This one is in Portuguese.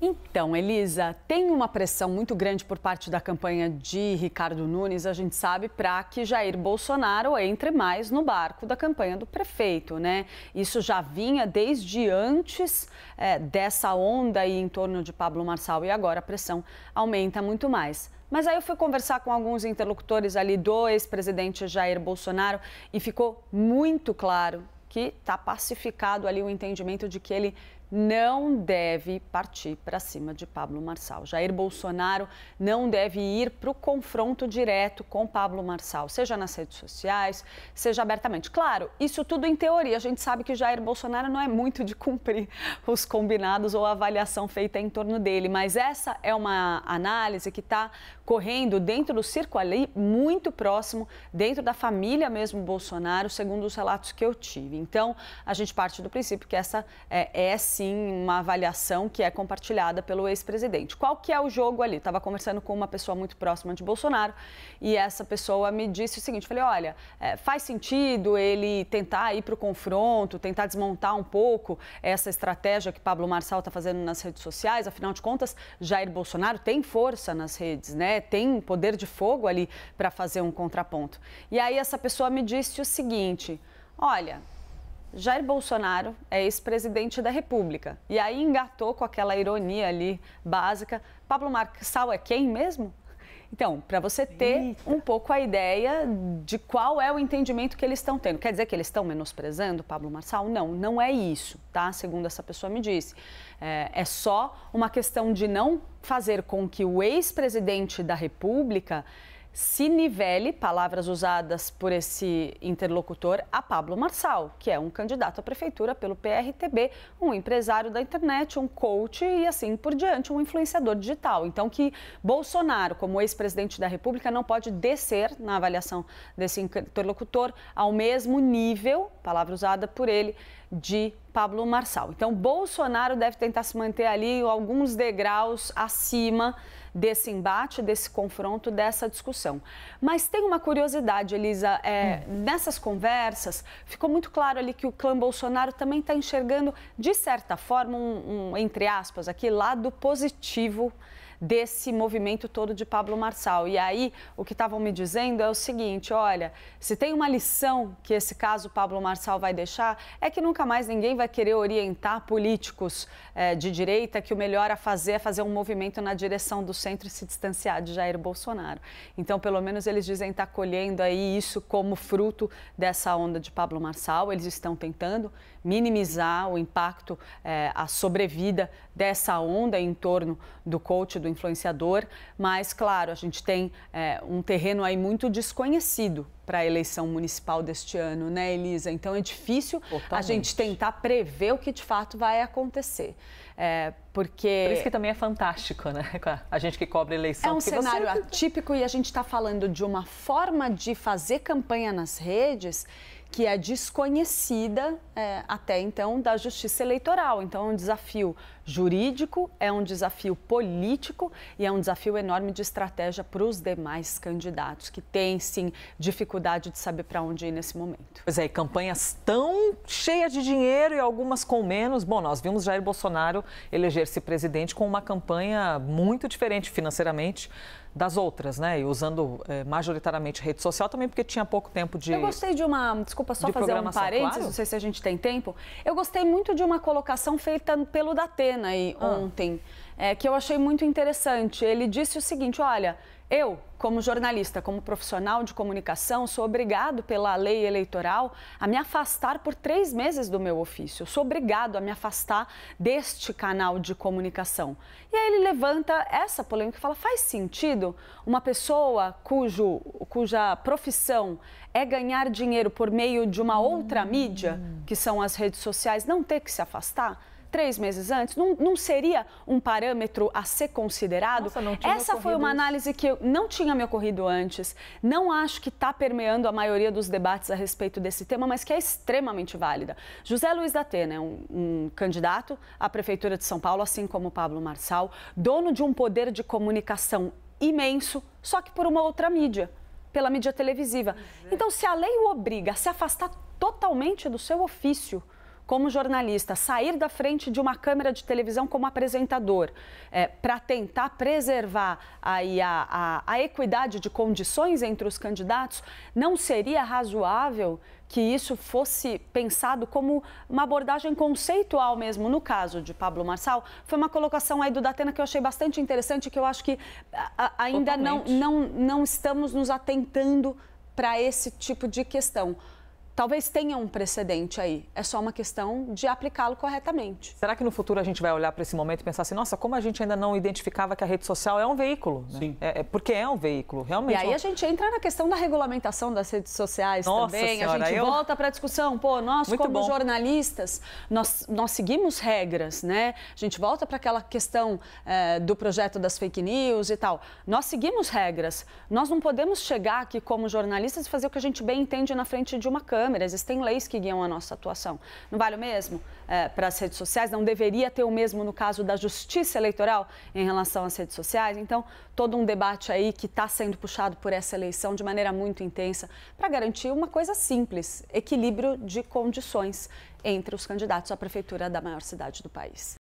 Então, Elisa, tem uma pressão muito grande por parte da campanha de Ricardo Nunes, a gente sabe, para que Jair Bolsonaro entre mais no barco da campanha do prefeito, né? Isso já vinha desde antes é, dessa onda aí em torno de Pablo Marçal e agora a pressão aumenta muito mais. Mas aí eu fui conversar com alguns interlocutores ali do ex-presidente Jair Bolsonaro e ficou muito claro que está pacificado ali o entendimento de que ele não deve partir para cima de Pablo Marçal. Jair Bolsonaro não deve ir para o confronto direto com Pablo Marçal, seja nas redes sociais, seja abertamente. Claro, isso tudo em teoria. A gente sabe que Jair Bolsonaro não é muito de cumprir os combinados ou a avaliação feita em torno dele, mas essa é uma análise que está correndo dentro do circo ali, muito próximo, dentro da família mesmo Bolsonaro, segundo os relatos que eu tive. Então, a gente parte do princípio que essa é essa é sim uma avaliação que é compartilhada pelo ex-presidente. Qual que é o jogo ali? Estava conversando com uma pessoa muito próxima de Bolsonaro e essa pessoa me disse o seguinte: falei, olha, é, faz sentido ele tentar ir para o confronto, tentar desmontar um pouco essa estratégia que Pablo Marçal está fazendo nas redes sociais. Afinal de contas, Jair Bolsonaro tem força nas redes, né? Tem poder de fogo ali para fazer um contraponto. E aí essa pessoa me disse o seguinte: olha Jair Bolsonaro é ex-presidente da República. E aí engatou com aquela ironia ali básica. Pablo Marçal é quem mesmo? Então, para você ter Eita. um pouco a ideia de qual é o entendimento que eles estão tendo. Quer dizer que eles estão menosprezando Pablo Marçal? Não, não é isso, tá? Segundo essa pessoa me disse. É, é só uma questão de não fazer com que o ex-presidente da República se nivele, palavras usadas por esse interlocutor, a Pablo Marçal, que é um candidato à prefeitura pelo PRTB, um empresário da internet, um coach e assim por diante, um influenciador digital. Então, que Bolsonaro, como ex-presidente da República, não pode descer na avaliação desse interlocutor ao mesmo nível, palavra usada por ele, de Pablo Marçal. Então, Bolsonaro deve tentar se manter ali alguns degraus acima desse embate, desse confronto, dessa discussão. Mas tem uma curiosidade, Elisa, é, hum. nessas conversas ficou muito claro ali que o clã Bolsonaro também está enxergando, de certa forma, um, um, entre aspas aqui, lado positivo desse movimento todo de Pablo Marçal. E aí, o que estavam me dizendo é o seguinte: olha, se tem uma lição que esse caso Pablo Marçal vai deixar, é que nunca mais ninguém vai querer orientar políticos eh, de direita que o melhor a fazer é fazer um movimento na direção do centro e se distanciar de Jair Bolsonaro. Então, pelo menos eles dizem estar tá colhendo aí isso como fruto dessa onda de Pablo Marçal. Eles estão tentando minimizar o impacto, eh, a sobrevida dessa onda em torno do coach do do influenciador, mas, claro, a gente tem é, um terreno aí muito desconhecido para a eleição municipal deste ano, né, Elisa? Então é difícil Totalmente. a gente tentar prever o que de fato vai acontecer. É, porque... Por isso que também é fantástico, né? A gente que cobre eleição. É um cenário você... atípico e a gente está falando de uma forma de fazer campanha nas redes que é desconhecida é, até então da justiça eleitoral. Então é um desafio jurídico, é um desafio político e é um desafio enorme de estratégia para os demais candidatos, que têm, sim, dificuldade de saber para onde ir nesse momento. Pois é, campanhas tão cheias de dinheiro e algumas com menos. Bom, nós vimos Jair Bolsonaro eleger-se presidente com uma campanha muito diferente financeiramente das outras, né? E usando eh, majoritariamente rede social também, porque tinha pouco tempo de. Eu gostei de uma. Desculpa só de fazer um parênteses, claro. não sei se a gente tem tempo. Eu gostei muito de uma colocação feita pelo Datena cena aí ah. ontem, é, que eu achei muito interessante. Ele disse o seguinte: olha, eu, como jornalista, como profissional de comunicação, sou obrigado pela lei eleitoral a me afastar por três meses do meu ofício. Eu sou obrigado a me afastar deste canal de comunicação. E aí ele levanta essa polêmica e fala: faz sentido uma pessoa cujo, cuja profissão é ganhar dinheiro por meio de uma outra hum. mídia, que são as redes sociais, não ter que se afastar? três meses antes, não, não seria um parâmetro a ser considerado? Nossa, Essa foi uma análise que eu não tinha me ocorrido antes. Não acho que está permeando a maioria dos debates a respeito desse tema, mas que é extremamente válida. José Luiz da Atena é um, um candidato à Prefeitura de São Paulo, assim como Pablo Marçal, dono de um poder de comunicação imenso, só que por uma outra mídia, pela mídia televisiva. É. Então, se a lei o obriga a se afastar totalmente do seu ofício, como jornalista, sair da frente de uma câmera de televisão como apresentador, é, para tentar preservar aí a, a, a equidade de condições entre os candidatos, não seria razoável que isso fosse pensado como uma abordagem conceitual mesmo. No caso de Pablo Marçal, foi uma colocação aí do Datena que eu achei bastante interessante, que eu acho que a, ainda não, não, não estamos nos atentando para esse tipo de questão talvez tenha um precedente aí. É só uma questão de aplicá-lo corretamente. Será que no futuro a gente vai olhar para esse momento e pensar assim, nossa, como a gente ainda não identificava que a rede social é um veículo? Né? Sim. É, é, porque é um veículo, realmente. E aí é a gente entra na questão da regulamentação das redes sociais nossa também. Senhora, a gente eu... volta para a discussão. Pô, nós, Muito como bom. jornalistas, nós, nós seguimos regras, né? A gente volta para aquela questão é, do projeto das fake news e tal. Nós seguimos regras. Nós não podemos chegar aqui como jornalistas e fazer o que a gente bem entende na frente de uma câmera câmera, existem leis que guiam a nossa atuação. Não vale o mesmo é, para as redes sociais? Não deveria ter o mesmo no caso da justiça eleitoral em relação às redes sociais? Então, todo um debate aí que está sendo puxado por essa eleição de maneira muito intensa para garantir uma coisa simples: equilíbrio de condições entre os candidatos à prefeitura da maior cidade do país.